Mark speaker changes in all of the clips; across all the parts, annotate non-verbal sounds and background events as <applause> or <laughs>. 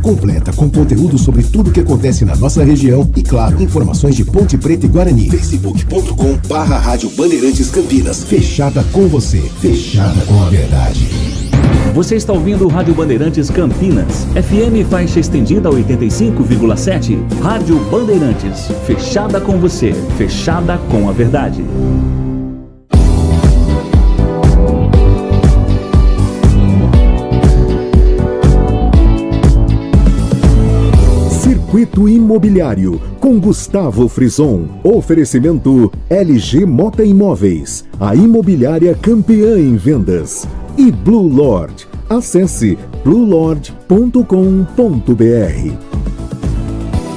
Speaker 1: completa com conteúdo sobre tudo o que acontece na nossa região e, claro, informações de Ponte Preta e Guarani. facebook.com barra Rádio Bandeirantes Campinas. Fechada com você, fechada com a verdade. Você está ouvindo Rádio Bandeirantes Campinas, FM faixa estendida 85,7. Rádio Bandeirantes, fechada com você, fechada com a verdade. Circuito Imobiliário com Gustavo Frison. Oferecimento LG Mota Imóveis, a imobiliária campeã em vendas. E Blue Lord. Acesse bluelord.com.br.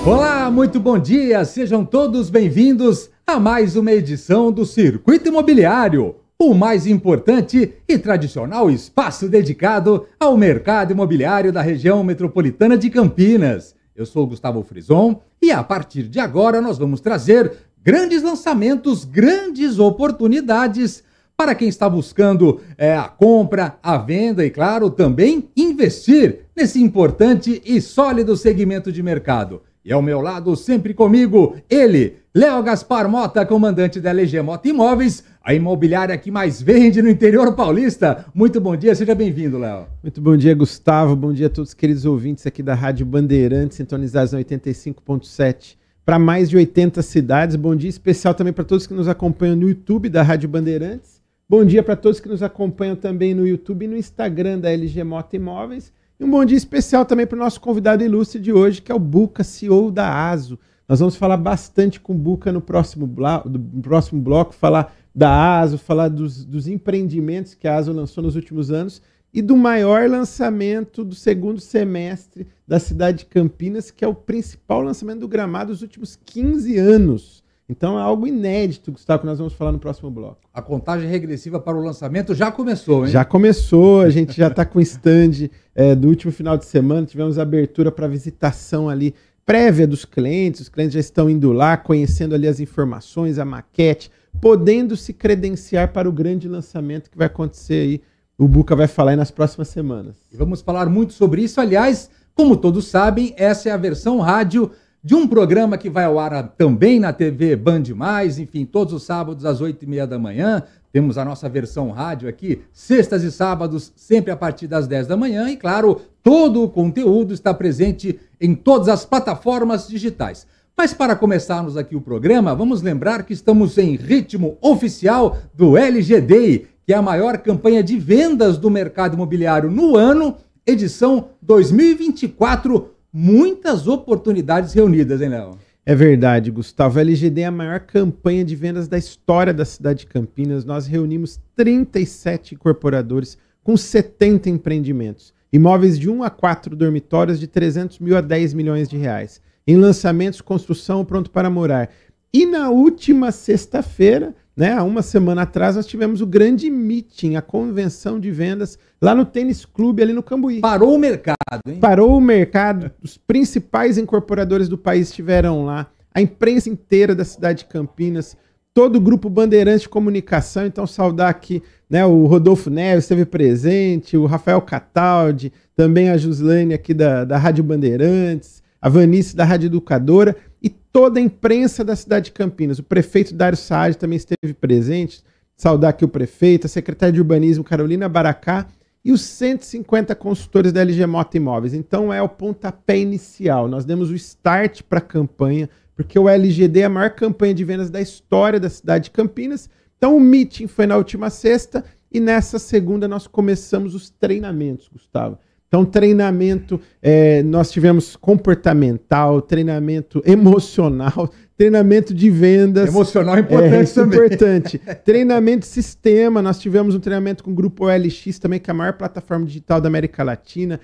Speaker 2: Olá, muito bom dia. Sejam todos bem-vindos a mais uma edição do Circuito Imobiliário o mais importante e tradicional espaço dedicado ao mercado imobiliário da região metropolitana de Campinas. Eu sou o Gustavo Frison e a partir de agora nós vamos trazer grandes lançamentos, grandes oportunidades para quem está buscando é, a compra, a venda e, claro, também investir nesse importante e sólido segmento de mercado. E ao meu lado, sempre comigo, ele, Léo Gaspar Mota, comandante da LG Mota Imóveis, a imobiliária que mais vende no interior
Speaker 3: paulista. Muito bom dia, seja bem-vindo, Léo. Muito bom dia, Gustavo. Bom dia a todos os queridos ouvintes aqui da Rádio Bandeirantes, sintonizados no 85.7 para mais de 80 cidades. Bom dia especial também para todos que nos acompanham no YouTube da Rádio Bandeirantes. Bom dia para todos que nos acompanham também no YouTube e no Instagram da LG Mota Imóveis um bom dia especial também para o nosso convidado ilustre de hoje, que é o Buca, CEO da ASO. Nós vamos falar bastante com o Buca no próximo, no próximo bloco, falar da ASO, falar dos, dos empreendimentos que a ASO lançou nos últimos anos e do maior lançamento do segundo semestre da cidade de Campinas, que é o principal lançamento do gramado dos últimos 15 anos. Então é algo inédito, Gustavo, que nós vamos falar no próximo bloco. A contagem regressiva para o lançamento já começou, hein? Já começou, a gente já está com o stand é, do último final de semana, tivemos abertura para visitação ali prévia dos clientes, os clientes já estão indo lá, conhecendo ali as informações, a maquete, podendo se credenciar para o grande lançamento que vai acontecer aí, o Buca vai falar aí nas próximas semanas. E vamos falar muito sobre isso, aliás, como
Speaker 2: todos sabem, essa é a versão rádio de um programa que vai ao ar ah, também na TV Band Mais, enfim, todos os sábados às oito e meia da manhã. Temos a nossa versão rádio aqui, sextas e sábados, sempre a partir das dez da manhã. E, claro, todo o conteúdo está presente em todas as plataformas digitais. Mas para começarmos aqui o programa, vamos lembrar que estamos em ritmo oficial do LGD, que é a maior campanha de vendas do mercado imobiliário no ano, edição 2024
Speaker 3: muitas oportunidades reunidas, hein, Léo? É verdade, Gustavo. A LGD é a maior campanha de vendas da história da cidade de Campinas. Nós reunimos 37 incorporadores com 70 empreendimentos. Imóveis de 1 a 4 dormitórios de 300 mil a 10 milhões de reais. Em lançamentos, construção, pronto para morar. E na última sexta-feira, né? Há uma semana atrás nós tivemos o grande meeting, a convenção de vendas, lá no Tênis Clube, ali no Cambuí. Parou o mercado, hein? Parou o mercado. Os principais incorporadores do país estiveram lá. A imprensa inteira da cidade de Campinas, todo o grupo Bandeirantes de Comunicação. Então, saudar aqui né, o Rodolfo Neves esteve presente, o Rafael Cataldi, também a Juslane aqui da, da Rádio Bandeirantes, a Vanice da Rádio Educadora e toda a imprensa da cidade de Campinas. O prefeito Dário Sage também esteve presente. Saudar aqui o prefeito, a secretária de urbanismo Carolina Baracá e os 150 consultores da LG Mota Imóveis. Então é o pontapé inicial. Nós demos o start para a campanha, porque o LGD é a maior campanha de vendas da história da cidade de Campinas. Então o meeting foi na última sexta e nessa segunda nós começamos os treinamentos, Gustavo. Então, treinamento, é, nós tivemos comportamental, treinamento <laughs> emocional, treinamento de vendas. Emocional é importante é, também. Importante. <laughs> treinamento de sistema, nós tivemos um treinamento com o grupo OLX também, que é a maior plataforma digital da América Latina,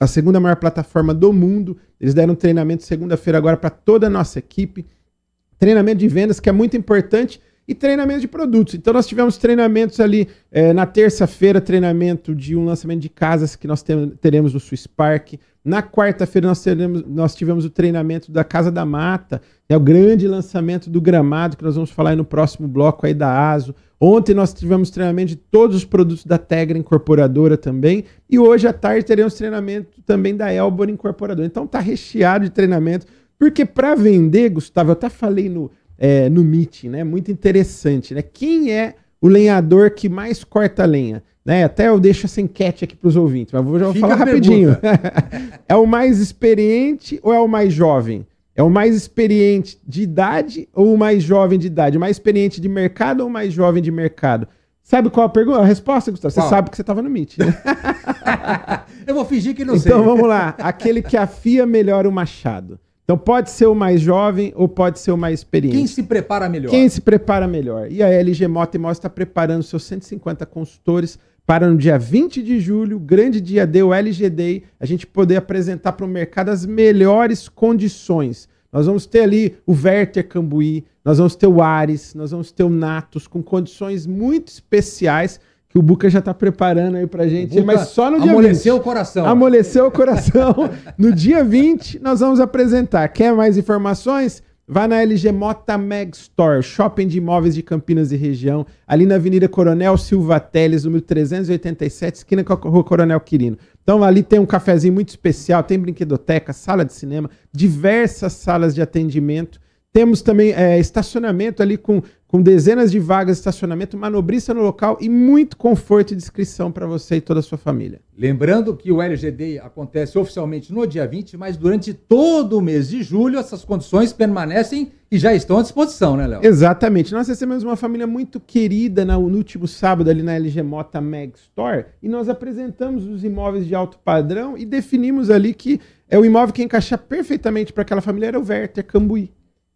Speaker 3: a segunda maior plataforma do mundo. Eles deram um treinamento segunda-feira agora para toda a nossa equipe. Treinamento de vendas, que é muito importante, e treinamento de produtos. Então nós tivemos treinamentos ali é, na terça-feira, treinamento de um lançamento de casas que nós teremos no Swiss Park. Na quarta-feira nós, nós tivemos o treinamento da Casa da Mata, é o grande lançamento do gramado que nós vamos falar no próximo bloco aí da ASO. Ontem nós tivemos treinamento de todos os produtos da Tegra Incorporadora também. E hoje à tarde teremos treinamento também da Elbor Incorporadora. Então tá recheado de treinamento. Porque para vender, Gustavo, eu até falei no, é, no meeting, né? Muito interessante, né? Quem é o lenhador que mais corta lenha? Né? Até eu deixo essa enquete aqui para os ouvintes, mas vou já vou falar rapidinho. <laughs> é o mais experiente ou é o mais jovem? É o mais experiente de idade ou o mais jovem de idade? O mais experiente de mercado ou o mais jovem de mercado? Sabe qual a pergunta? A resposta, Gustavo? Você qual? sabe que você estava no Meet. Né? <laughs> eu vou fingir que não então, sei. Então vamos lá. Aquele que afia melhor o machado. Então pode ser o mais jovem ou pode ser o mais experiente. Quem se prepara melhor? Quem se prepara melhor. E a LG Motemos está preparando seus 150 consultores para no dia 20 de julho, grande dia D, o LG Day, a gente poder apresentar para o mercado as melhores condições. Nós vamos ter ali o Werther Cambuí, nós vamos ter o Ares, nós vamos ter o Natos com condições muito especiais que o Buca já está preparando aí pra gente. Buca mas só no dia amoleceu 20. Amoleceu o coração. Amoleceu o coração. <laughs> no dia 20, nós vamos apresentar. Quer mais informações? Vá na LG Mota Mag Store, shopping de imóveis de Campinas e região, ali na Avenida Coronel Silva Teles, número 387, esquina com a Rua Coronel Quirino. Então ali tem um cafezinho muito especial, tem brinquedoteca, sala de cinema, diversas salas de atendimento temos também é, estacionamento ali com, com dezenas de vagas de estacionamento, manobrista no local e muito conforto e descrição para você e toda a sua família.
Speaker 2: Lembrando que o LGD acontece oficialmente no dia 20, mas durante todo o mês de julho essas condições permanecem e já estão à disposição, né, Léo?
Speaker 3: Exatamente. Nós recebemos uma família muito querida no último sábado ali na LG Mota Mag Store e nós apresentamos os imóveis de alto padrão e definimos ali que é o imóvel que encaixa perfeitamente para aquela família era o Werther Cambuí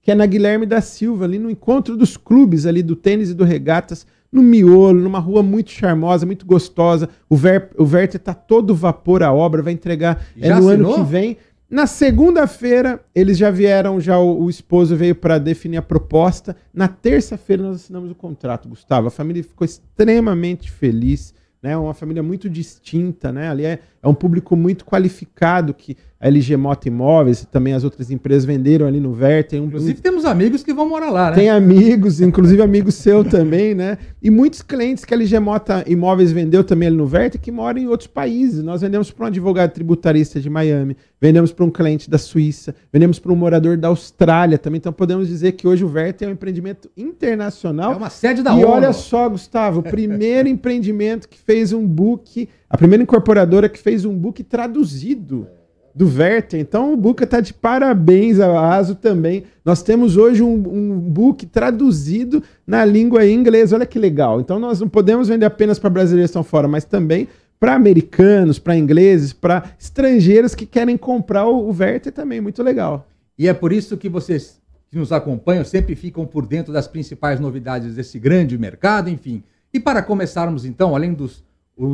Speaker 3: que é na Guilherme da Silva, ali no encontro dos clubes ali do tênis e do regatas, no miolo, numa rua muito charmosa, muito gostosa. O, Ver, o Werther tá todo vapor a obra, vai entregar é, no assinou? ano que vem. Na segunda-feira, eles já vieram, já o, o esposo veio para definir a proposta. Na terça-feira, nós assinamos o contrato, Gustavo. A família ficou extremamente feliz né? É uma família muito distinta, né? Ali é, é um público muito qualificado que a LG Mota Imóveis e também as outras empresas venderam ali no Verte. Um, inclusive um... temos amigos que vão morar lá, né? Tem amigos, inclusive amigo seu também, né? E muitos clientes que a LG Mota Imóveis vendeu também ali no Verte que moram em outros países. Nós vendemos para um advogado tributarista de Miami, vendemos para um cliente da Suíça, vendemos para um morador da Austrália também. Então podemos dizer que hoje o Verte é um empreendimento internacional. É uma sede da e ONU. E olha só, Gustavo, o primeiro <laughs> empreendimento que fez um book, a primeira incorporadora que fez um book traduzido do Werther. Então o Buca está de parabéns a ASO também. Nós temos hoje um, um book traduzido na língua inglesa. Olha que legal. Então nós não podemos vender apenas para brasileiros que estão fora, mas também para americanos, para ingleses, para estrangeiros que querem comprar o, o Verter também, muito legal. E é por isso que vocês que nos acompanham sempre ficam por dentro
Speaker 2: das principais novidades desse grande mercado, enfim. E para começarmos então, além dos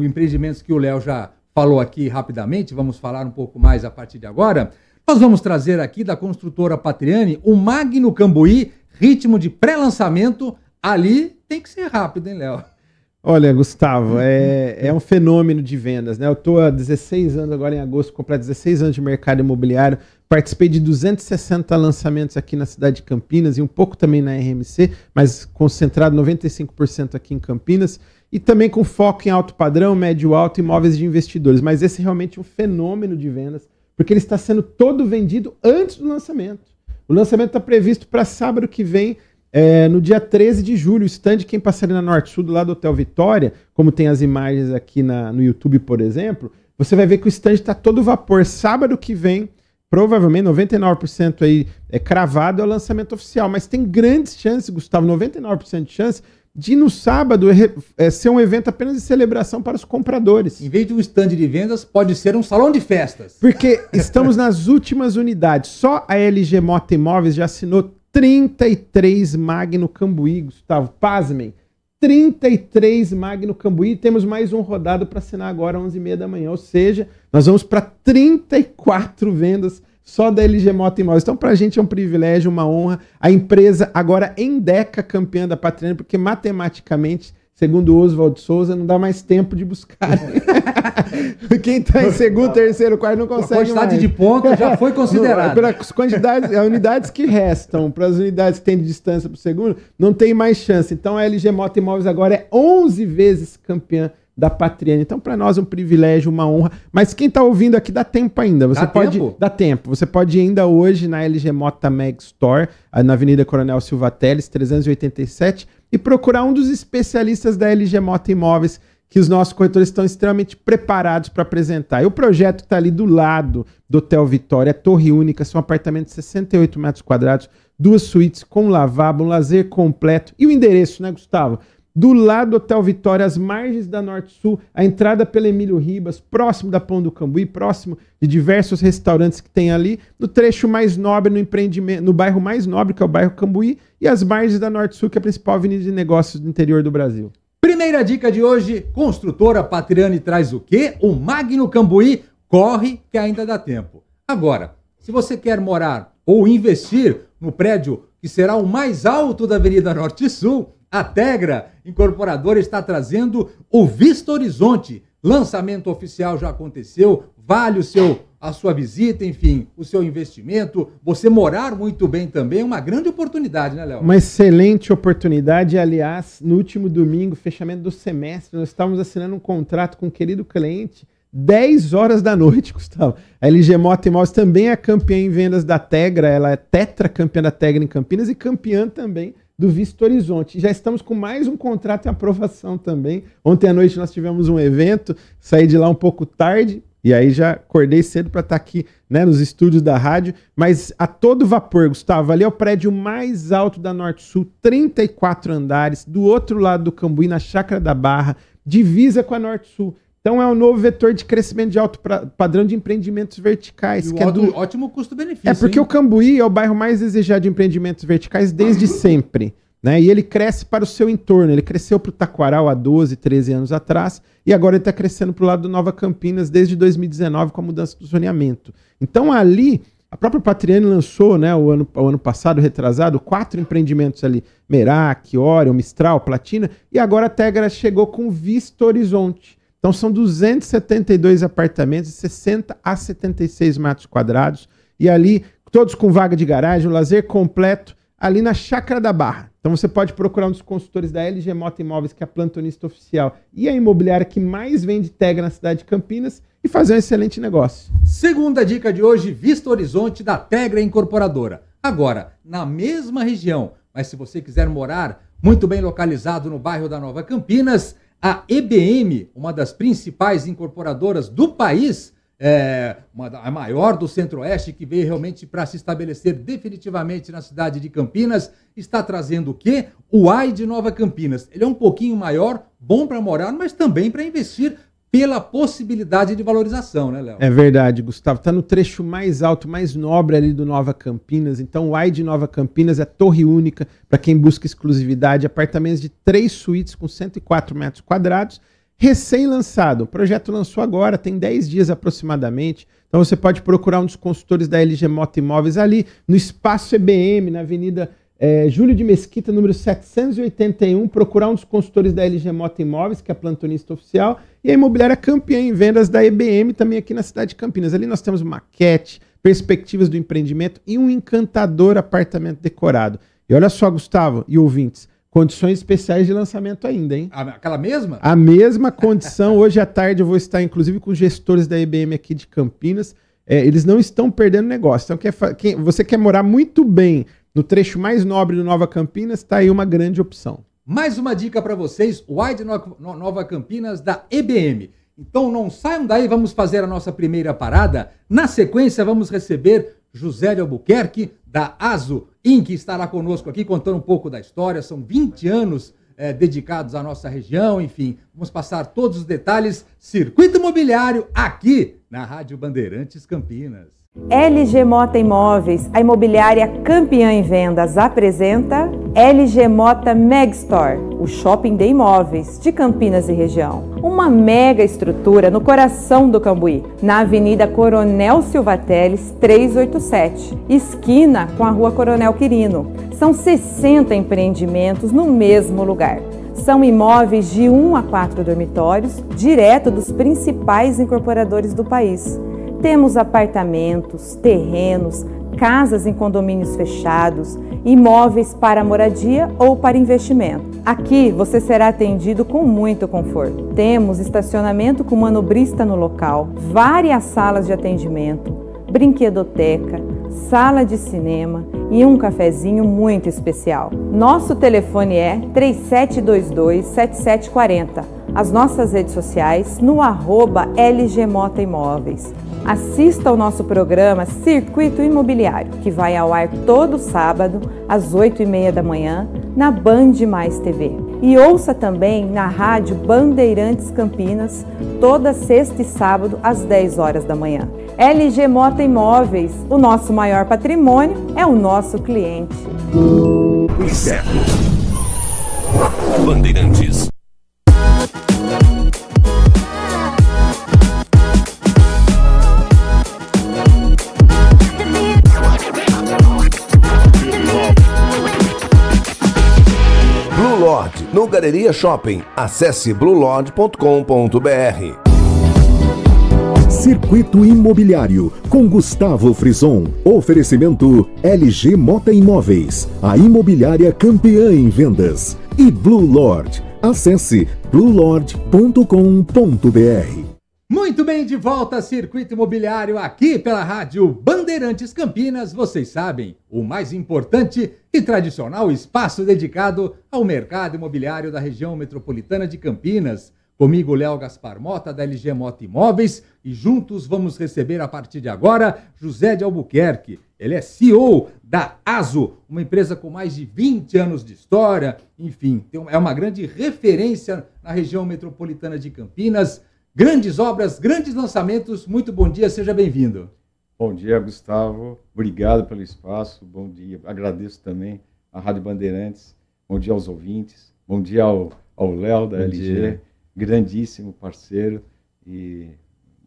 Speaker 2: empreendimentos que o Léo já falou aqui rapidamente, vamos falar um pouco mais a partir de agora. Nós vamos trazer aqui da construtora Patriani o Magno Cambuí, ritmo de pré-lançamento. Ali tem que ser rápido, hein, Léo?
Speaker 3: Olha, Gustavo, é, é um fenômeno de vendas, né? Eu estou há 16 anos, agora em agosto, comprar 16 anos de mercado imobiliário. Participei de 260 lançamentos aqui na cidade de Campinas e um pouco também na RMC, mas concentrado 95% aqui em Campinas. E também com foco em alto padrão, médio alto, e imóveis de investidores. Mas esse é realmente um fenômeno de vendas, porque ele está sendo todo vendido antes do lançamento. O lançamento está previsto para sábado que vem, é, no dia 13 de julho, o stand quem ali na Norte Sul, lá do Hotel Vitória, como tem as imagens aqui na, no YouTube, por exemplo, você vai ver que o stand está todo vapor. Sábado que vem, provavelmente 99% aí é cravado é o lançamento oficial, mas tem grandes chances, Gustavo, 99% de chance de no sábado é, é, ser um evento apenas de celebração para os compradores. Em vez de um stand de vendas, pode ser um salão de festas. Porque estamos nas últimas unidades. Só a LG Mota Imóveis já assinou 33 Magno Cambuí, Gustavo. Pasmem. 33 Magno Cambuí. Temos mais um rodado para assinar agora, 11h30 da manhã. Ou seja, nós vamos para 34 vendas só da LG Moto e Então, para a gente é um privilégio, uma honra. A empresa agora é em Deca campeã da Patrícia, porque matematicamente segundo Oswald Souza, não dá mais tempo de buscar. <laughs> Quem está em segundo, terceiro, quarto não consegue. A quantidade mais. de pontos já foi <laughs> considerada. Pelas quantidades, as unidades que restam, para as unidades que têm de distância para o segundo, não tem mais chance. Então a LG Mota Imóveis agora é 11 vezes campeã da Patriane. Então, para nós é um privilégio, uma honra. Mas quem está ouvindo aqui dá tempo ainda. Você dá pode tempo? dá tempo. Você pode ir ainda hoje na LG Mota Mag Store, na Avenida Coronel Silva Teles, 387 e procurar um dos especialistas da LG Mota Imóveis, que os nossos corretores estão extremamente preparados para apresentar. E o projeto está ali do lado do Hotel Vitória, é torre única, são apartamentos de 68 metros quadrados, duas suítes com lavabo, um lazer completo. E o endereço, né, Gustavo? do lado do Hotel Vitória, às margens da Norte Sul, a entrada pela Emílio Ribas, próximo da Pão do Cambuí, próximo de diversos restaurantes que tem ali, no trecho mais nobre, no empreendimento, no bairro mais nobre, que é o bairro Cambuí, e as margens da Norte Sul, que é a principal avenida de negócios do interior do Brasil. Primeira dica de hoje, construtora
Speaker 2: Patriane traz o quê? O Magno Cambuí corre que ainda dá tempo. Agora, se você quer morar ou investir no prédio que será o mais alto da Avenida Norte Sul, a Tegra Incorporadora está trazendo o Vista Horizonte. Lançamento oficial já aconteceu, vale o seu a sua visita, enfim, o seu investimento, você morar muito bem também é uma grande oportunidade, né, Léo? Uma excelente
Speaker 3: oportunidade, aliás, no último domingo, fechamento do semestre, nós estávamos assinando um contrato com um querido cliente, 10 horas da noite, <laughs> Gustavo. A LG Mota Imóveis também é campeã em vendas da Tegra, ela é tetra campeã da Tegra em Campinas e campeã também do Visto Horizonte. Já estamos com mais um contrato em aprovação também. Ontem à noite nós tivemos um evento, saí de lá um pouco tarde, e aí já acordei cedo para estar tá aqui né, nos estúdios da rádio, mas a todo vapor, Gustavo, ali é o prédio mais alto da Norte Sul, 34 andares, do outro lado do Cambuí, na Chácara da Barra, divisa com a Norte Sul. Então é um novo vetor de crescimento de alto pra, padrão de empreendimentos verticais. Que é do... Ótimo custo-benefício. É porque hein? o Cambuí é o bairro mais desejado de empreendimentos verticais desde sempre. Né? E ele cresce para o seu entorno. Ele cresceu para o Taquaral há 12, 13 anos atrás, e agora ele está crescendo para o lado do Nova Campinas desde 2019 com a mudança do zoneamento. Então ali, a própria Patriane lançou, né, o ano, o ano passado, retrasado, quatro empreendimentos ali: Merak, Orion, Mistral, Platina, e agora a Tegra chegou com Visto Horizonte então são 272 apartamentos, 60 a 76 metros quadrados, e ali todos com vaga de garagem, um lazer completo, ali na Chácara da Barra. Então você pode procurar um dos consultores da LG Mota Imóveis, que é a plantonista oficial e a imobiliária que mais vende tag na cidade de Campinas e fazer um excelente negócio. Segunda dica de hoje, Vista
Speaker 2: Horizonte da Tegra Incorporadora. Agora, na mesma região, mas se você quiser morar muito bem localizado no bairro da Nova Campinas, a EBM, uma das principais incorporadoras do país, é, uma, a maior do Centro-Oeste, que veio realmente para se estabelecer definitivamente na cidade de Campinas, está trazendo o quê? O AI de Nova Campinas. Ele é um pouquinho maior, bom para morar, mas também para investir, pela possibilidade de valorização, né, Léo?
Speaker 3: É verdade, Gustavo. Está no trecho mais alto, mais nobre ali do Nova Campinas. Então, o AI de Nova Campinas é torre única para quem busca exclusividade. Apartamentos de três suítes com 104 metros quadrados, recém-lançado. O projeto lançou agora, tem 10 dias aproximadamente. Então, você pode procurar um dos consultores da LG Moto Imóveis ali, no Espaço EBM, na Avenida é, Júlio de Mesquita, número 781, procurar um dos consultores da LG Mota Imóveis, que é plantonista oficial, e a imobiliária campeã em vendas da EBM, também aqui na cidade de Campinas. Ali nós temos maquete, perspectivas do empreendimento e um encantador apartamento decorado. E olha só, Gustavo e ouvintes, condições especiais de lançamento ainda, hein?
Speaker 2: Aquela mesma?
Speaker 3: A mesma condição. Hoje à tarde eu vou estar, inclusive, com os gestores da EBM aqui de Campinas. É, eles não estão perdendo negócio. Então, quer, quem, você quer morar muito bem no trecho mais nobre do Nova Campinas está aí uma grande opção. Mais uma
Speaker 2: dica para vocês, Wide Nova Campinas da EBM. Então não saiam daí, vamos fazer a nossa primeira parada. Na sequência vamos receber José de Albuquerque da ASO Inc. estará conosco aqui contando um pouco da história. São 20 anos é, dedicados à nossa região, enfim. Vamos passar todos os detalhes. Circuito
Speaker 4: Imobiliário aqui
Speaker 2: na Rádio Bandeirantes Campinas.
Speaker 4: LG Mota Imóveis, a imobiliária campeã em vendas, apresenta LG Mota Megstore, o shopping de imóveis de Campinas e região. Uma mega estrutura no coração do Cambuí, na Avenida Coronel Silvateles 387, esquina com a Rua Coronel Quirino. São 60 empreendimentos no mesmo lugar. São imóveis de 1 a 4 dormitórios, direto dos principais incorporadores do país temos apartamentos, terrenos, casas em condomínios fechados, imóveis para moradia ou para investimento. Aqui você será atendido com muito conforto. Temos estacionamento com manobrista no local, várias salas de atendimento, brinquedoteca, sala de cinema e um cafezinho muito especial. Nosso telefone é 3722 7740. As nossas redes sociais no arroba Imóveis. Assista ao nosso programa Circuito Imobiliário, que vai ao ar todo sábado, às 8h30 da manhã, na Band Mais TV. E ouça também na Rádio Bandeirantes Campinas, toda sexta e sábado, às 10 horas da manhã. LG Mota Imóveis, o nosso maior patrimônio é o nosso cliente.
Speaker 1: Bandeirantes. no Galeria Shopping. Acesse bluelord.com.br. Circuito Imobiliário com Gustavo Frison. Oferecimento LG Mota Imóveis, a imobiliária campeã em vendas. E Blue Lord. Acesse bluelord.com.br.
Speaker 2: Muito bem, de volta ao Circuito Imobiliário aqui pela Rádio Bandeirantes Campinas, vocês sabem, o mais importante e tradicional espaço dedicado ao mercado imobiliário da região metropolitana de Campinas. Comigo, Léo Gaspar Mota, da LG Mota Imóveis, e juntos vamos receber a partir de agora José de Albuquerque. Ele é CEO da ASO, uma empresa com mais de 20 anos de história, enfim, é uma grande referência na região metropolitana de Campinas
Speaker 5: Grandes obras, grandes lançamentos. Muito bom dia, seja bem-vindo. Bom dia, Gustavo. Obrigado pelo espaço. Bom dia. Agradeço também à Rádio Bandeirantes. Bom dia aos ouvintes. Bom dia ao, ao Léo da bom LG, dia. grandíssimo parceiro. E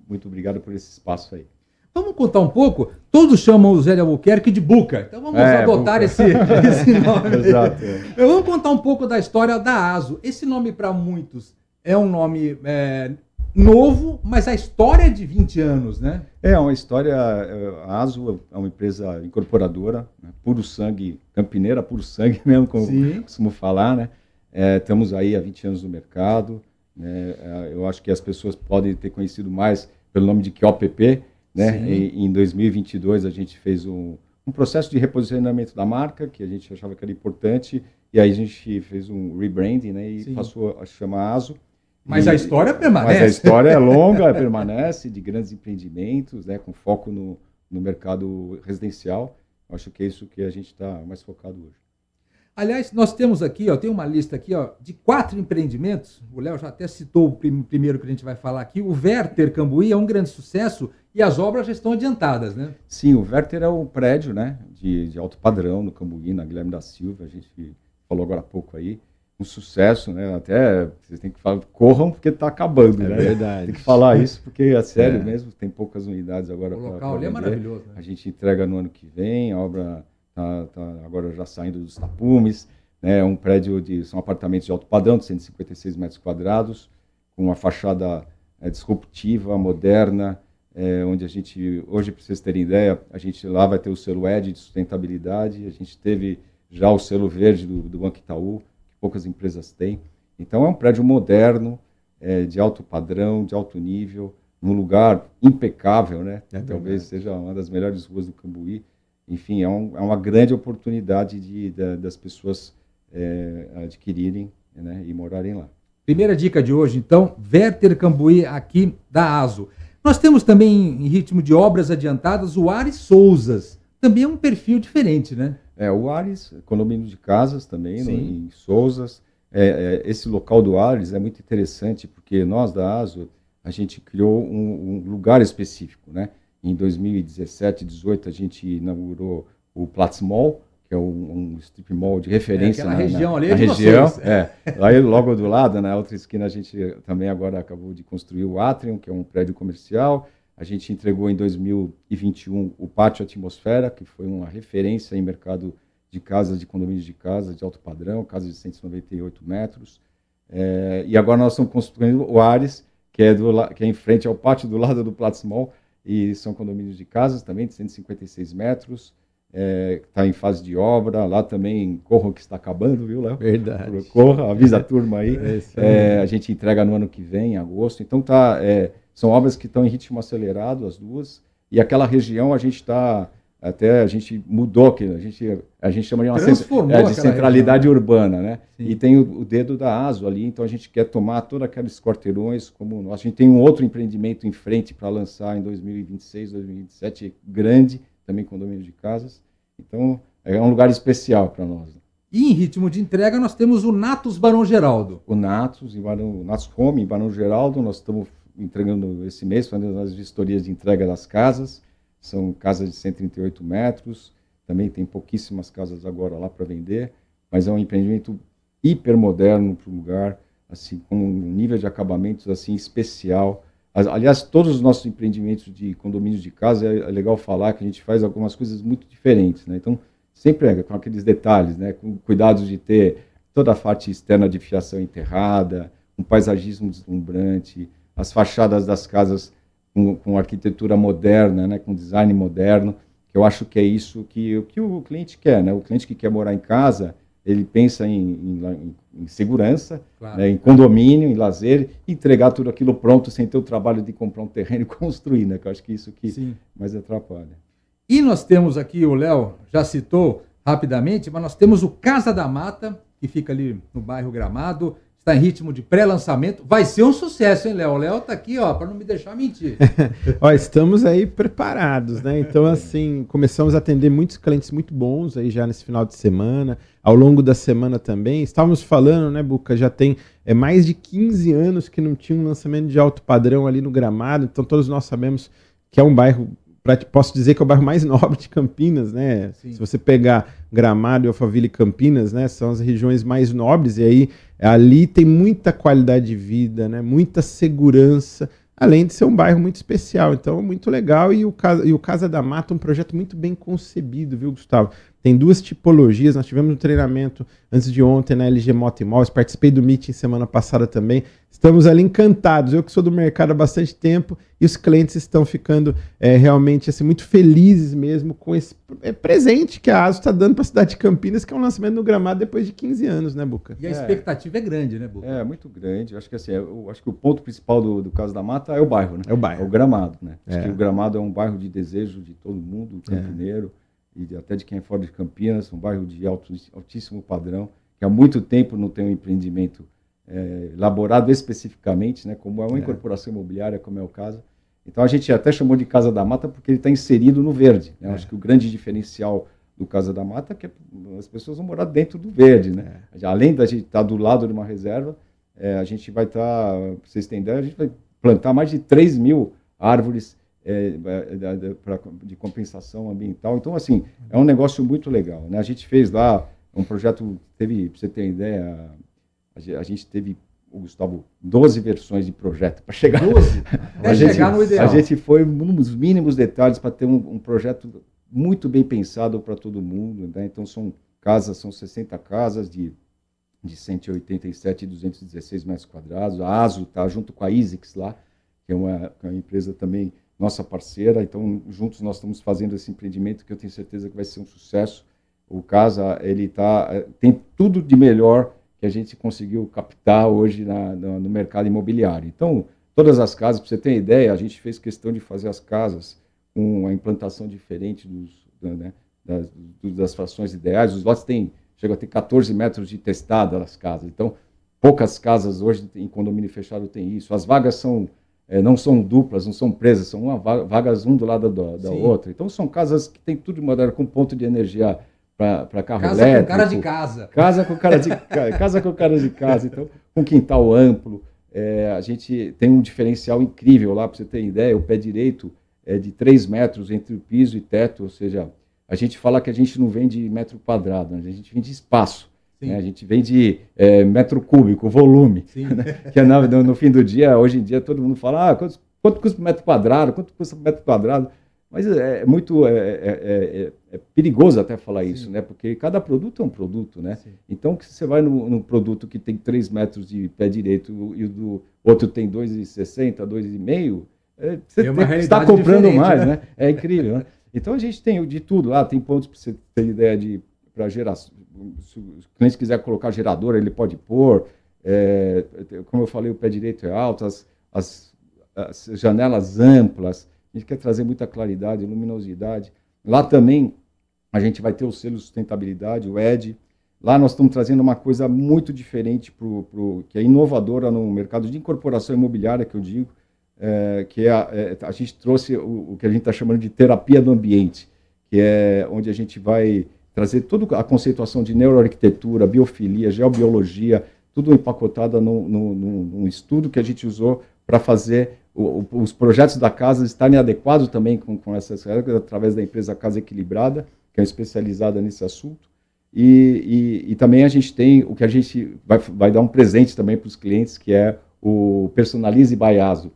Speaker 5: muito obrigado por esse espaço aí.
Speaker 2: Vamos contar um pouco? Todos chamam o Zé Albuquerque de Buca. Então vamos é, adotar esse, <laughs> esse, nome. Exato. É. Vamos contar um pouco da história da ASO. Esse nome, para muitos, é um nome é, novo, mas a história é de 20 anos, né?
Speaker 5: É, é uma história. É, a ASU é uma empresa incorporadora, né? puro sangue, campineira, puro sangue <laughs> mesmo, como Sim. costumo falar, né? É, estamos aí há 20 anos no mercado. Né? Eu acho que as pessoas podem ter conhecido mais pelo nome de QOPP. Né? E, em 2022, a gente fez um, um processo de reposicionamento da marca, que a gente achava que era importante, e aí a gente fez um rebranding né? e Sim. passou a chamar ASU. Mas e, a história permanece. Mas a história é longa, permanece, de grandes empreendimentos, né, com foco no, no mercado residencial. acho que é isso que a gente está mais focado hoje.
Speaker 2: Aliás, nós temos aqui, ó, tem uma lista aqui ó, de quatro empreendimentos. O Léo já até citou o prim primeiro que a gente vai falar aqui. O Verter Cambuí é um grande sucesso e as obras já estão adiantadas, né?
Speaker 5: Sim, o Verter é um prédio né, de, de alto padrão no Cambuí, na Guilherme da Silva. A gente falou agora há pouco aí um sucesso, né? Até vocês têm que falar, corram porque está acabando, é né? verdade. Tem que falar isso porque é sério é. mesmo tem poucas unidades agora. O local pra é maravilhoso. Né? A gente entrega no ano que vem, a obra tá, tá agora já saindo dos tapumes, né? É um prédio de são apartamentos de alto padrão, de 156 metros quadrados, com uma fachada é, disruptiva, moderna, é, onde a gente hoje para vocês terem ideia, a gente lá vai ter o selo ED de sustentabilidade, a gente teve já o selo verde do, do Banco Itaú poucas empresas têm. Então é um prédio moderno, é, de alto padrão, de alto nível, num lugar impecável, né? É Talvez seja uma das melhores ruas do Cambuí. Enfim, é, um, é uma grande oportunidade de, de das pessoas é, adquirirem né, e morarem lá.
Speaker 2: Primeira dica de hoje, então, Werther Cambuí aqui da ASO. Nós temos também, em ritmo de obras adiantadas, o Ares Souzas também é um perfil diferente, né?
Speaker 5: É, o Ares, condomínio de casas também, no, né, em Souzas. É, é, esse local do Ares é muito interessante, porque nós da ASO, a gente criou um, um lugar específico, né? Em 2017, 2018, a gente inaugurou o Platz Mall, que é um, um strip mall de referência é, na região é na, ali, na região. <laughs> É. Aí logo do lado, na outra esquina, a gente também agora acabou de construir o Atrium, que é um prédio comercial. A gente entregou em 2021 o Pátio Atmosfera, que foi uma referência em mercado de casas, de condomínios de casa, de alto padrão, casa de 198 metros. É, e agora nós estamos construindo o Ares, que é, do, que é em frente ao pátio do lado do Platts Mall, e são condomínios de casas também, de 156 metros, está é, tá em fase de obra, lá também corra que está acabando, viu, Léo? Verdade. Corra, avisa a turma <laughs> é aí. É, a gente entrega no ano que vem, em agosto. Então tá, é, são obras que estão em ritmo acelerado, as duas, e aquela região a gente está até a gente mudou que a gente a gente chama de uma é, de centralidade região. Né? urbana, né? Sim. E tem o, o, dedo da ASO ali, então a gente quer tomar toda aqueles quarteirões como nós A gente tem um outro empreendimento em frente para lançar em 2026, 2027, grande, também condomínio de casas. Então é um lugar especial para nós. Né? E em ritmo de entrega nós temos o Natos Barão Geraldo. O Natos e Barão, o Natos Home em Barão Geraldo, nós estamos entregando esse mês, fazendo as vistorias de entrega das casas. São casas de 138 metros, também tem pouquíssimas casas agora lá para vender, mas é um empreendimento hipermoderno para o lugar, assim, com um nível de acabamentos assim especial. Aliás, todos os nossos empreendimentos de condomínios de casa, é, é legal falar que a gente faz algumas coisas muito diferentes, né? Então, sempre é com aqueles detalhes, né? Com cuidados de ter toda a parte externa de fiação enterrada, um paisagismo deslumbrante, as fachadas das casas com, com arquitetura moderna, né, com design moderno, que eu acho que é isso que, que o cliente quer. Né? O cliente que quer morar em casa, ele pensa em, em, em segurança, claro, né, em condomínio, em lazer, entregar tudo aquilo pronto sem ter o trabalho de comprar um terreno e <laughs> construir, né? Que eu acho que isso que Sim. mais atrapalha. E nós
Speaker 2: temos aqui, o Léo já citou rapidamente, mas nós temos o Casa da Mata, que fica ali no bairro Gramado, está em ritmo de pré-lançamento. Vai ser um sucesso, hein, Léo? O Léo está aqui, ó, para não me deixar mentir.
Speaker 3: <laughs> ó, estamos aí preparados, né? Então, assim, começamos a atender muitos clientes muito bons aí já nesse final de semana, ao longo da semana também. Estávamos falando, né, Buca, já tem é, mais de 15 anos que não tinha um lançamento de alto padrão ali no Gramado, então todos nós sabemos que é um bairro posso dizer que é o bairro mais <laughs> nobre de Campinas, né? Sim. Se você pegar Gramado, Alphaville Campinas, né, são as regiões mais nobres, e aí Ali tem muita qualidade de vida, né? muita segurança, além de ser um bairro muito especial. Então, muito legal. E o, Casa, e o Casa da Mata, um projeto muito bem concebido, viu, Gustavo? Tem duas tipologias. Nós tivemos um treinamento antes de ontem na LG Moto Imóveis. Participei do meeting semana passada também. Estamos ali encantados. Eu que sou do mercado há bastante tempo e os clientes estão ficando é, realmente assim, muito felizes mesmo com esse é, presente que a ASO está dando para a cidade de Campinas, que é um lançamento no gramado depois de 15 anos, né, Buca? E a é.
Speaker 5: expectativa é grande, né, Buca? É, muito grande. acho que assim, é, eu acho que o ponto principal do, do caso da mata é o bairro, né? É o bairro. É o gramado, né? É. Acho que o gramado é um bairro de desejo de todo mundo, é. campineiro. É e até de quem é fora de Campinas, um bairro de altíssimo padrão, que há muito tempo não tem um empreendimento é, elaborado especificamente, né, como é uma é. incorporação imobiliária, como é o caso. Então a gente até chamou de Casa da Mata porque ele está inserido no verde. Né? É. Acho que o grande diferencial do Casa da Mata é que as pessoas vão morar dentro do verde. Né? É. Além da gente estar tá do lado de uma reserva, eh, a gente vai estar, tá, para vocês terem ideia, a gente vai plantar mais de 3 mil árvores é, é, é, é de compensação ambiental. Então, assim, é um negócio muito legal. Né? A gente fez lá um projeto, teve, para você ter ideia, a, gente teve Gustavo, 12 versões de projeto para chegar. 12? <laughs> Para gente, chegar no ideal. A gente foi nos mínimos detalhes para ter um, um, projeto muito bem pensado para todo mundo. Né? Então, são casas, são 60 casas de, de 187 e 216 metros quadrados. A ASU está junto com a ISIX lá, que é uma, que é uma empresa também nossa parceira. Então, juntos nós estamos fazendo esse empreendimento que eu tenho certeza que vai ser um sucesso. O Casa, ele tá, eh, tem tudo de melhor que a gente conseguiu captar hoje na, na, no mercado imobiliário. Então, todas as casas, para você ter ideia, a gente fez questão de fazer as casas com a implantação diferente dos, né, das, das frações ideais. Os lotes têm, chegam a ter 14 metros de testada as casas. Então, poucas casas hoje em condomínio fechado têm isso. As vagas são é, não são duplas, não são presas, são uma, vagas um do lado da, da outra. Então são casas que tem tudo de maneira com ponto de energia para carro casa elétrico. Casa com cara de casa. Casa com cara de <laughs> casa com cara de casa. Então com um quintal amplo. É, a gente tem um diferencial incrível lá para você ter ideia. O pé direito é de 3 metros entre o piso e teto, ou seja, a gente fala que a gente não vende metro quadrado, né? a gente vende espaço. Né? A gente vende é, metro cúbico, volume. <laughs> Né? Que é no, no, no, fim do dia, hoje em dia, todo mundo fala ah, quanto, quanto custa por metro quadrado, quanto custa por metro quadrado. Mas é, é muito é é, é, é, perigoso até falar Sim. isso, né? Porque cada produto é um produto, né? Então, se você vai num, produto que tem 3 metros de pé direito e o do outro tem 2,60, 2,5, é, você tem, está comprando mais, né? né? É incrível, né? Então, a gente tem de tudo. Ah, tem pontos, para você ter ideia, de para geração. Se o cliente quiser colocar gerador, ele pode pôr. É, como eu falei, o pé direito é alto, as, as, as, janelas amplas. A gente quer trazer muita claridade, luminosidade. Lá também a gente vai ter o selo sustentabilidade, o ED. Lá nós estamos trazendo uma coisa muito diferente, pro, pro, que é inovadora no mercado de incorporação imobiliária, que eu digo, é, que é a, é, a, gente trouxe o, o que a gente está chamando de terapia do ambiente, que é onde a gente vai trazer toda a conceituação de neuroarquitetura, biofilia, geobiologia, tudo empacotado num, no num estudo que a gente usou para fazer o, os projetos da casa estarem adequados também com, com essas regras, através da empresa Casa Equilibrada, que é especializada nesse assunto. E, e, e também a gente tem o que a gente vai, vai dar um presente também para os clientes, que é o Personalize Baiaso,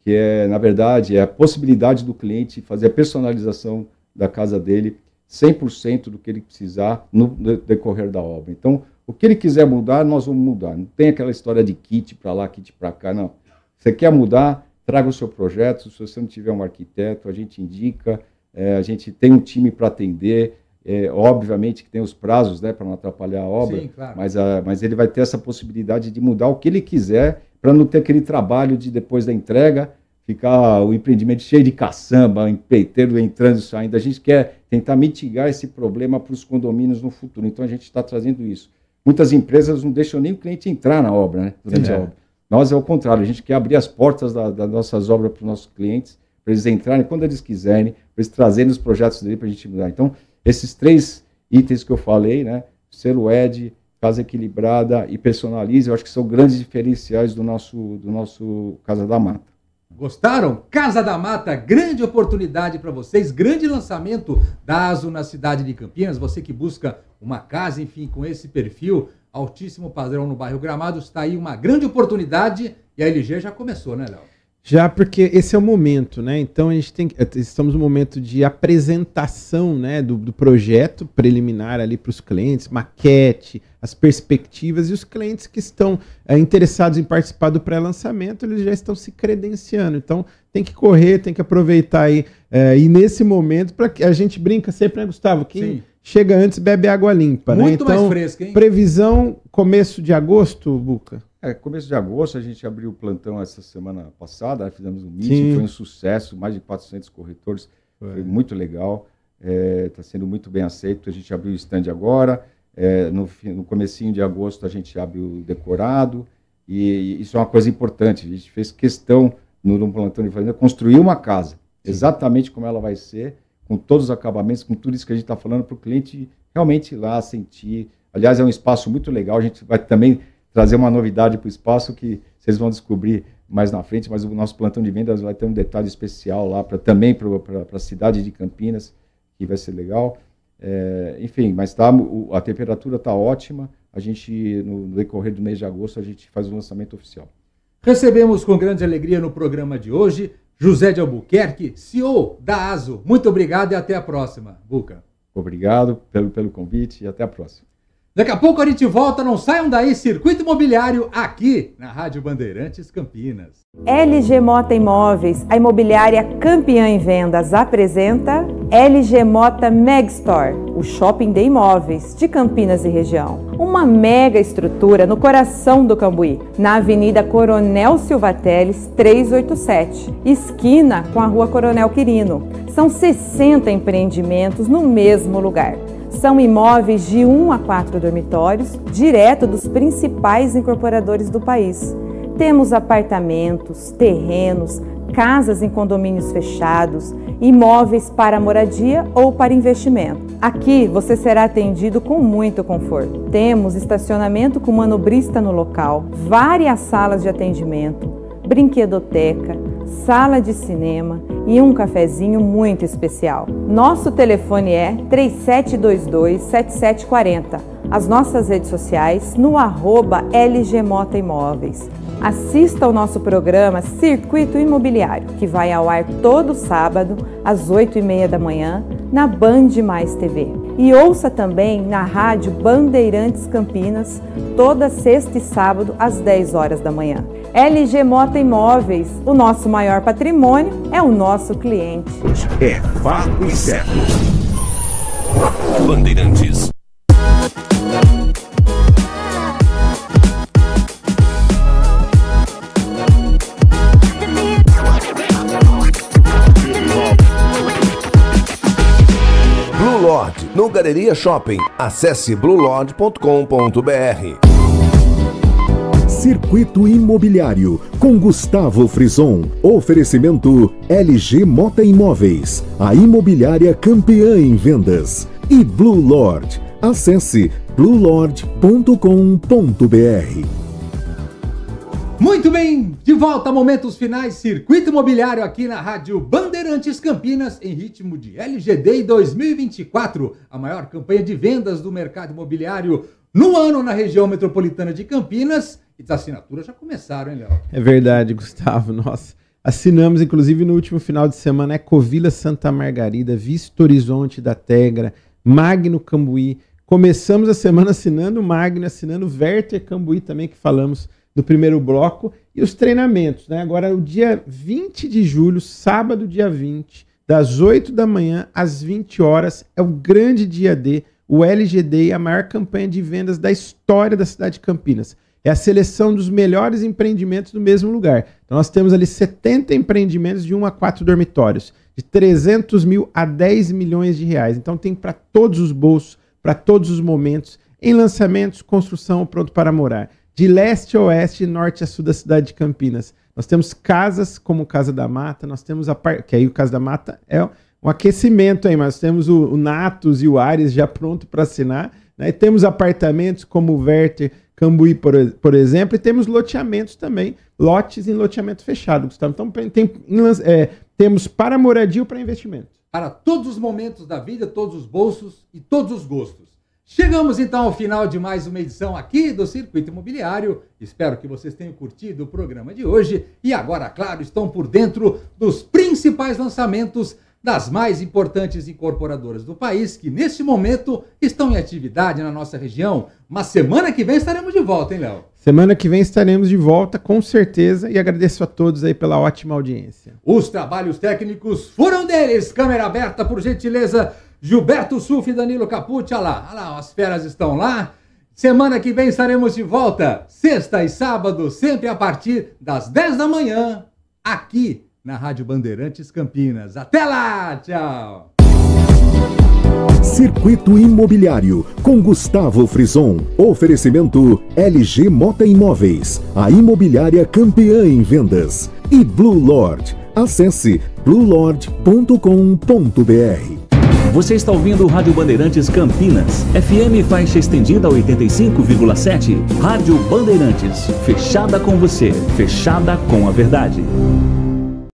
Speaker 5: que é, na verdade, é a possibilidade do cliente fazer a personalização da casa dele 100% do que ele precisar no decorrer da obra. Então, o que ele quiser mudar, nós vamos mudar. Não tem aquela história de kit para lá, kit para cá, não. Você quer mudar, traga o seu projeto. Se você não tiver um arquiteto, a gente indica, é, a gente tem um time para atender. É, obviamente que tem os prazos né, para não atrapalhar a obra, Sim, claro. mas, a, ah, mas ele vai ter essa possibilidade de mudar o que ele quiser para não ter aquele trabalho de depois da entrega ficar o empreendimento cheio de caçamba, empreiteiro entrando e saindo. A gente quer tentar mitigar esse problema para os condomínios no futuro. Então a gente está trazendo isso. Muitas empresas não deixam nem o cliente entrar na obra, né? Durante a é. obra. Nós é o contrário, a gente quer abrir as portas da, das nossas obras para os nossos clientes, para eles entrarem quando eles quiserem, para eles trazerem os projetos dele para a gente mudar. Então, esses três itens que eu falei, né? Selo ED, Casa Equilibrada e Personalize, eu acho que são grandes diferenciais do nosso, do nosso Casa da Mata.
Speaker 2: Gostaram? Casa da Mata, grande oportunidade para vocês, grande lançamento da ASO na cidade de Campinas. Você que busca uma casa, enfim, com esse perfil, altíssimo padrão no bairro Gramado, está aí uma grande oportunidade e a LG já começou, né, Léo?
Speaker 3: já porque esse é o momento, né? Então a gente tem estamos no momento de apresentação, né, do, do projeto preliminar ali para os clientes, maquete, as perspectivas e os clientes que estão é, interessados em participar do pré-lançamento, eles já estão se credenciando. Então tem que correr, tem que aproveitar aí é, e nesse momento para que a gente brinca sempre, né, Gustavo? Quem Sim. chega antes bebe água limpa, né? Muito né? Então, mais fresca, hein? previsão começo de agosto, Buca.
Speaker 5: É, começo de agosto, a gente abriu o plantão essa semana passada, fizemos um meeting, Sim. foi um sucesso, mais de 400 corretores, foi, foi muito legal, está é, tá sendo muito bem aceito. A gente abriu o stand agora, é, no, no comecinho de agosto a gente abriu o decorado, e, e, isso é uma coisa importante, a gente fez questão no, no plantão de fazenda, construir uma casa, Sim. exatamente como ela vai ser, com todos os acabamentos, com tudo isso que a gente está falando, para o cliente realmente ir lá sentir. Aliás, é um espaço muito legal, a gente vai também trazer uma novidade para o espaço que vocês vão descobrir mais na frente, mas o nosso plantão de vendas vai ter um detalhe especial lá pra, também para a cidade de Campinas, que vai ser legal. É, enfim, mas tá, o, a temperatura está ótima. A gente, no, decorrer do mês de agosto, a gente faz o lançamento oficial.
Speaker 2: Recebemos com grande alegria no programa de hoje José de Albuquerque, CEO da ASO. Muito obrigado e até a próxima, Buca.
Speaker 5: Obrigado pelo, pelo convite e até a próxima.
Speaker 2: Daqui a pouco a gente volta, não saiam daí, Circuito Imobiliário, aqui na Rádio Bandeirantes Campinas.
Speaker 4: LG Mota Imóveis, a imobiliária campeã em vendas, apresenta LG Mota Megstore, o shopping de imóveis de Campinas e região. Uma mega estrutura no coração do Cambuí, na Avenida Coronel Silvateles 387, esquina com a Rua Coronel Quirino. São 60 empreendimentos no mesmo lugar são imóveis de 1 a 4 dormitórios, direto dos principais incorporadores do país. Temos apartamentos, terrenos, casas em condomínios fechados, imóveis para moradia ou para investimento. Aqui você será atendido com muito conforto. Temos estacionamento com manobrista no local, várias salas de atendimento, brinquedoteca, sala de cinema e um cafezinho muito especial. Nosso telefone é 3722-7740. As nossas redes sociais no arroba LGMota Imóveis. Assista ao nosso programa Circuito Imobiliário, que vai ao ar todo sábado, às 8h30 da manhã, na Band Mais TV. E ouça também na Rádio Bandeirantes Campinas, toda sexta e sábado às 10 horas da manhã. LG Mota Imóveis, o nosso maior patrimônio é o nosso cliente.
Speaker 1: É fato e certo. Bandeirantes. Galeria Shopping. Acesse bluelord.com.br. Circuito Imobiliário com Gustavo Frison. Oferecimento LG Mota Imóveis, a imobiliária campeã em vendas. E Blue Lord. Acesse bluelord.com.br.
Speaker 2: Muito bem, de volta a momentos finais, circuito imobiliário aqui na Rádio Bandeirantes Campinas, em ritmo de LGD 2024, a maior campanha de vendas do mercado imobiliário no ano na região metropolitana de Campinas. E as assinaturas já começaram, hein, Léo?
Speaker 3: É verdade, <laughs> Gustavo. Nossa, assinamos, inclusive, no último final de semana, Ecovila Santa Margarida, Visto Horizonte da Tegra, Magno Cambuí. Começamos a semana assinando Magno, assinando Werther Cambuí também, que falamos do primeiro bloco e os treinamentos. Né? Agora, o dia 20 de julho, sábado, dia 20, das 8 da manhã às 20 horas, é o grande dia D, o LGD, a maior campanha de vendas da história da cidade de Campinas. É a seleção dos melhores empreendimentos do mesmo lugar. Então, nós temos ali 70 empreendimentos de 1 a 4 dormitórios, de 300 mil a 10 milhões de reais. Então, tem para todos os bolsos, para todos os momentos, em lançamentos, construção, pronto para morar de leste a oeste, norte a sul da cidade de Campinas. Nós temos casas como Casa da Mata, nós temos a par... que aí o Casa da Mata é um aquecimento aí, mas temos o, o Natos e o Ares já pronto para assinar, né? E temos apartamentos como o Verter, Cambuí, por, por, exemplo, e temos loteamentos também, lotes em loteamento fechado, Gustavo. Então tem, é, temos para moradia ou para investimento.
Speaker 2: Para todos os momentos da vida, todos os bolsos e todos os gostos. Chegamos então ao final de mais uma edição aqui do Circuito Imobiliário. Espero que vocês tenham curtido o programa de hoje e agora, claro, estão por dentro dos principais lançamentos das mais importantes incorporadoras do país que neste momento estão em atividade na nossa região. Mas semana que vem estaremos de volta, hein, Léo?
Speaker 3: Semana que vem estaremos de volta, com certeza, e agradeço a todos aí pela ótima audiência. Os
Speaker 2: trabalhos técnicos foram deles. Câmera aberta, por gentileza, Gilberto Suf e Danilo Capucci, olha lá, olha lá, as feras estão lá. Semana que vem estaremos de volta, sexta e sábado, sempre a partir das 10 da manhã, aqui na Rádio Bandeirantes Campinas. Até lá, tchau!
Speaker 1: Circuito Imobiliário com Gustavo Frison. Oferecimento LG Mota Imóveis, a imobiliária campeã em vendas. E Blue Lord. Acesse bluelord.com.br. Você está ouvindo Rádio Bandeirantes Campinas. FM faixa estendida a 85,7. Rádio
Speaker 5: Bandeirantes. Fechada com você. Fechada com a verdade.